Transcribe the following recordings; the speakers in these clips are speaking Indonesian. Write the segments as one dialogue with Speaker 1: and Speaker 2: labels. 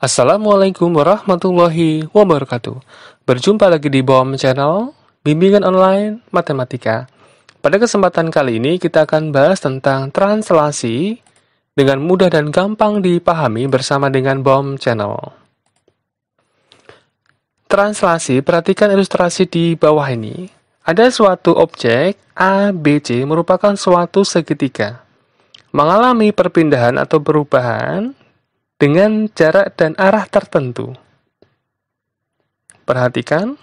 Speaker 1: Assalamualaikum warahmatullahi wabarakatuh. Berjumpa lagi di BOM Channel, Bimbingan Online Matematika. Pada kesempatan kali ini kita akan bahas tentang translasi dengan mudah dan gampang dipahami bersama dengan BOM Channel. Translasi, perhatikan ilustrasi di bawah ini. Ada suatu objek ABC merupakan suatu segitiga. Mengalami perpindahan atau perubahan dengan jarak dan arah tertentu. Perhatikan.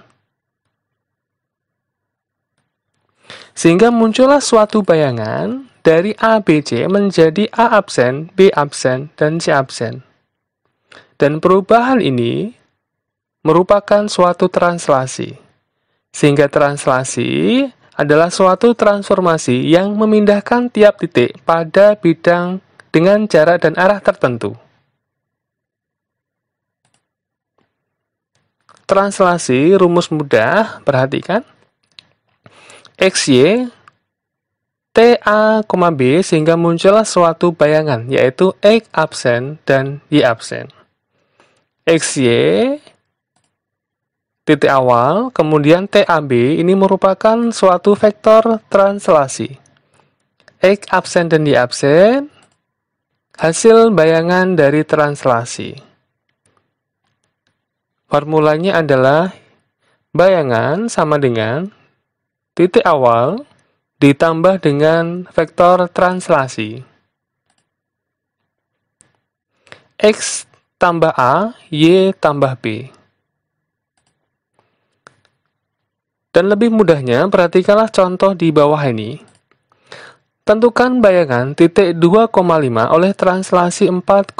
Speaker 1: Sehingga muncullah suatu bayangan dari ABC menjadi A absen, B absen, dan C absen. Dan perubahan ini merupakan suatu translasi. Sehingga translasi adalah suatu transformasi yang memindahkan tiap titik pada bidang dengan jarak dan arah tertentu. translasi rumus mudah perhatikan xy TA, B sehingga muncullah suatu bayangan yaitu X absen dan Y absen. XY titik awal, kemudian TAB ini merupakan suatu vektor translasi. X absen dan Y absen hasil bayangan dari translasi. Formulanya adalah bayangan sama dengan titik awal ditambah dengan vektor translasi. X tambah A, Y tambah B. Dan lebih mudahnya, perhatikanlah contoh di bawah ini. Tentukan bayangan titik 2,5 oleh translasi 4,1.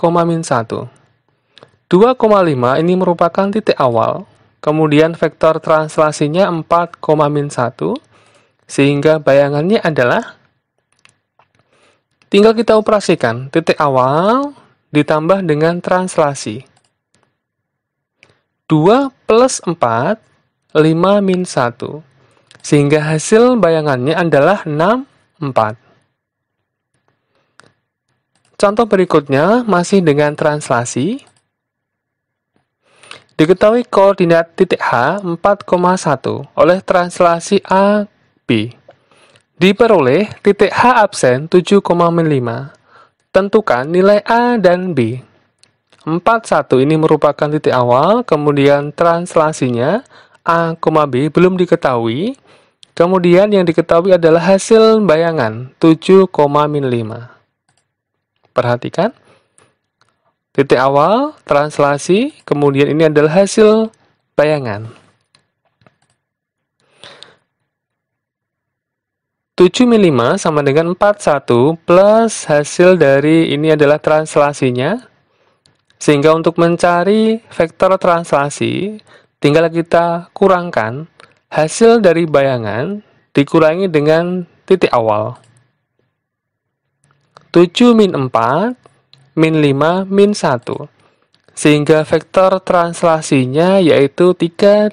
Speaker 1: 2,5 ini merupakan titik awal, kemudian vektor translasinya 4, min 1, sehingga bayangannya adalah tinggal kita operasikan titik awal ditambah dengan translasi. 2 plus 4, 5 min 1, sehingga hasil bayangannya adalah 6, 4. Contoh berikutnya masih dengan translasi. Diketahui koordinat titik H 4,1 oleh translasi A B. Diperoleh titik H absen 7,5. Tentukan nilai A dan B. 41 ini merupakan titik awal, kemudian translasinya A, B belum diketahui. Kemudian yang diketahui adalah hasil bayangan 7,5. Perhatikan titik awal, translasi, kemudian ini adalah hasil bayangan. 7 5 sama dengan 41 plus hasil dari ini adalah translasinya. Sehingga untuk mencari vektor translasi, tinggal kita kurangkan hasil dari bayangan dikurangi dengan titik awal. 7 min 4 min 5, min 1. Sehingga vektor translasinya yaitu 3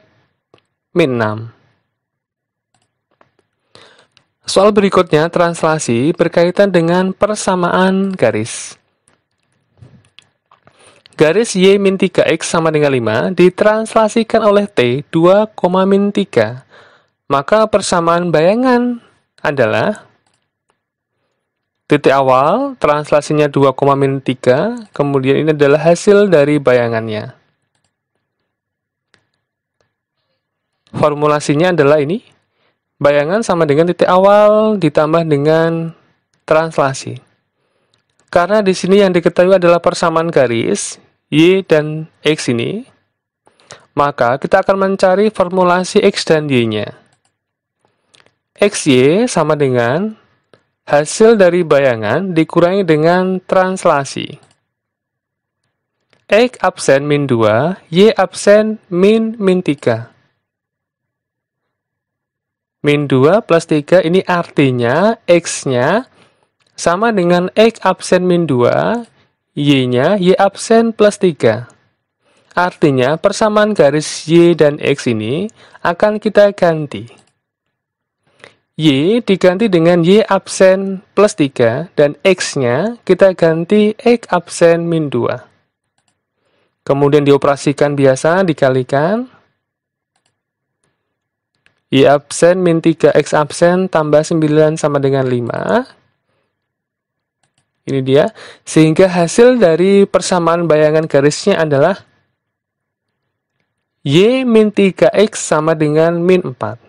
Speaker 1: min 6. Soal berikutnya, translasi berkaitan dengan persamaan garis. Garis Y min 3X sama dengan 5 ditranslasikan oleh T 2, min 3. Maka persamaan bayangan adalah titik awal, translasinya 2, min 3, kemudian ini adalah hasil dari bayangannya. Formulasinya adalah ini, bayangan sama dengan titik awal ditambah dengan translasi. Karena di sini yang diketahui adalah persamaan garis, Y dan X ini, maka kita akan mencari formulasi X dan Y-nya. XY sama dengan Hasil dari bayangan dikurangi dengan translasi. X absen min 2, Y absen min min 3. Min 2 plus 3 ini artinya X-nya sama dengan X absen min 2, Y-nya Y absen plus 3. Artinya persamaan garis Y dan X ini akan kita ganti. Y diganti dengan Y absen plus 3 dan X-nya kita ganti X absen min 2. Kemudian dioperasikan biasa dikalikan. Y absen min 3 X absen tambah 9 sama dengan 5. Ini dia. Sehingga hasil dari persamaan bayangan garisnya adalah Y min 3X sama dengan min 4.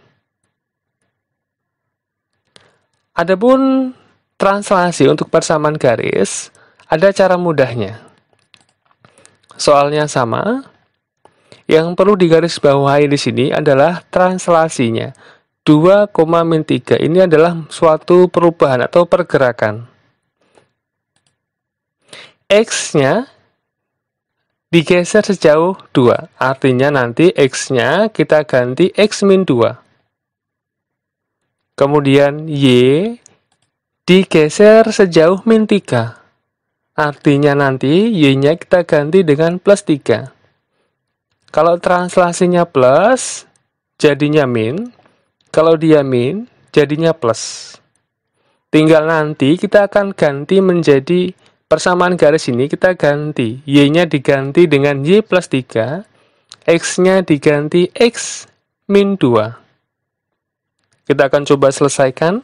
Speaker 1: Adapun translasi untuk persamaan garis, ada cara mudahnya. Soalnya sama. Yang perlu digaris digarisbawahi di sini adalah translasinya. 2, min 3 ini adalah suatu perubahan atau pergerakan. X-nya digeser sejauh 2. Artinya nanti X-nya kita ganti X min 2. Kemudian Y digeser sejauh min 3. Artinya nanti Y-nya kita ganti dengan plus 3. Kalau translasinya plus, jadinya min. Kalau dia min, jadinya plus. Tinggal nanti kita akan ganti menjadi persamaan garis ini kita ganti. Y-nya diganti dengan Y plus 3. X-nya diganti X min 2. Kita akan coba selesaikan.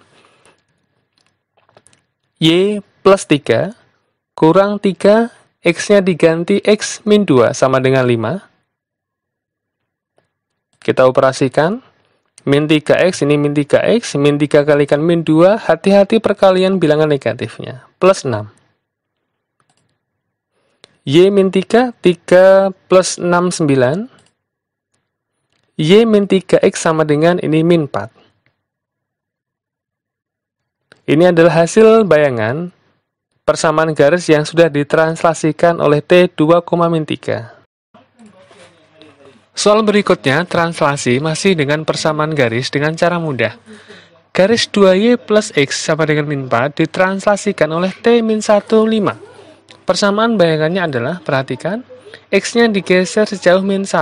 Speaker 1: Y plus 3 kurang 3, X-nya diganti X min 2 sama dengan 5. Kita operasikan. Min 3X, ini min 3X, min 3 kalikan min 2, hati-hati perkalian bilangan negatifnya. Plus 6. Y min 3, 3 plus 6, 9. Y min 3X sama dengan ini min 4. Ini adalah hasil bayangan persamaan garis yang sudah ditranslasikan oleh T 2,3. Soal berikutnya, translasi masih dengan persamaan garis dengan cara mudah. Garis 2Y plus X sama dengan min 4 ditranslasikan oleh T min 1, 5. Persamaan bayangannya adalah, perhatikan, X-nya digeser sejauh min 1,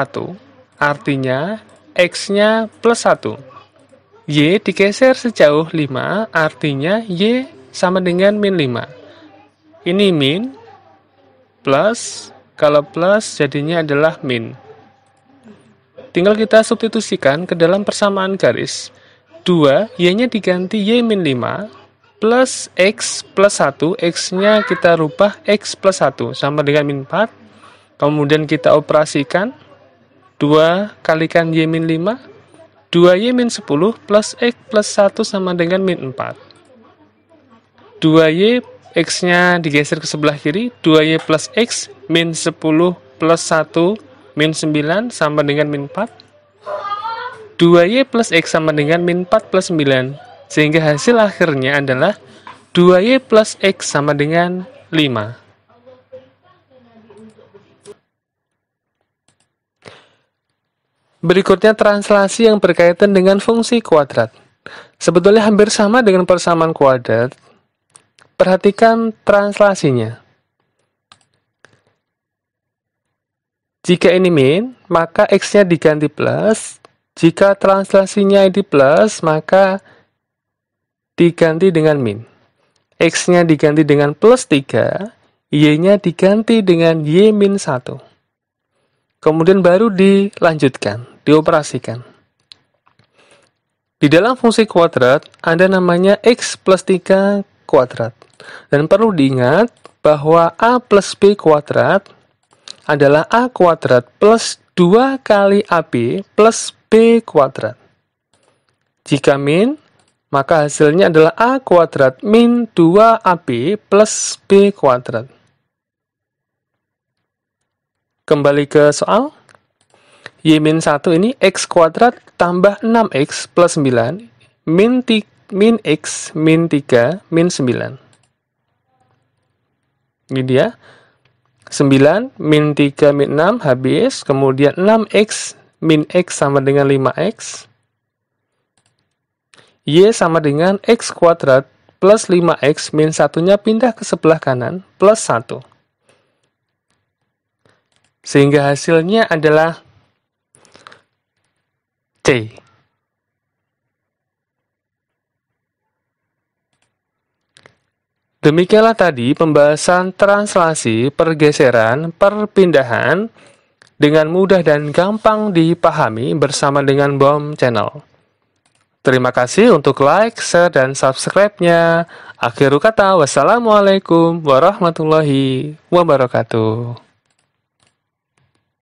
Speaker 1: artinya X-nya plus 1. Y digeser sejauh 5 artinya Y sama dengan min 5 ini min plus kalau plus jadinya adalah min tinggal kita substitusikan ke dalam persamaan garis 2 Y nya diganti Y min 5 plus X plus 1 X nya kita rubah X plus 1 sama dengan min 4 kemudian kita operasikan 2 kalikan Y min 5 2y min 10 plus x plus 1 sama dengan min 4. 2y x-nya digeser ke sebelah kiri, 2y plus x min 10 plus 1 min 9 sama dengan min 4. 2y plus x sama dengan min 4 plus 9, sehingga hasil akhirnya adalah 2y plus x sama dengan 5. Berikutnya translasi yang berkaitan dengan fungsi kuadrat. Sebetulnya hampir sama dengan persamaan kuadrat. Perhatikan translasinya. Jika ini min, maka x-nya diganti plus. Jika translasinya ini plus, maka diganti dengan min. X-nya diganti dengan plus 3, Y-nya diganti dengan Y min 1 kemudian baru dilanjutkan, dioperasikan. Di dalam fungsi kuadrat, ada namanya x plus 3 kuadrat. Dan perlu diingat bahwa a plus b kuadrat adalah a kuadrat plus 2 kali ab plus b kuadrat. Jika min, maka hasilnya adalah a kuadrat min 2ab plus b kuadrat. Kembali ke soal. Y min 1 ini X kuadrat tambah 6X plus 9 min, ti, min X min 3 min 9. Ini dia. 9 min 3 min 6 habis. Kemudian 6X min X sama dengan 5X. Y sama dengan X kuadrat plus 5X min satunya pindah ke sebelah kanan plus 1. Sehingga hasilnya adalah C. Demikianlah tadi pembahasan translasi, pergeseran, perpindahan dengan mudah dan gampang dipahami bersama dengan BOM Channel. Terima kasih untuk like, share, dan subscribe-nya. Akhir kata, wassalamualaikum warahmatullahi wabarakatuh.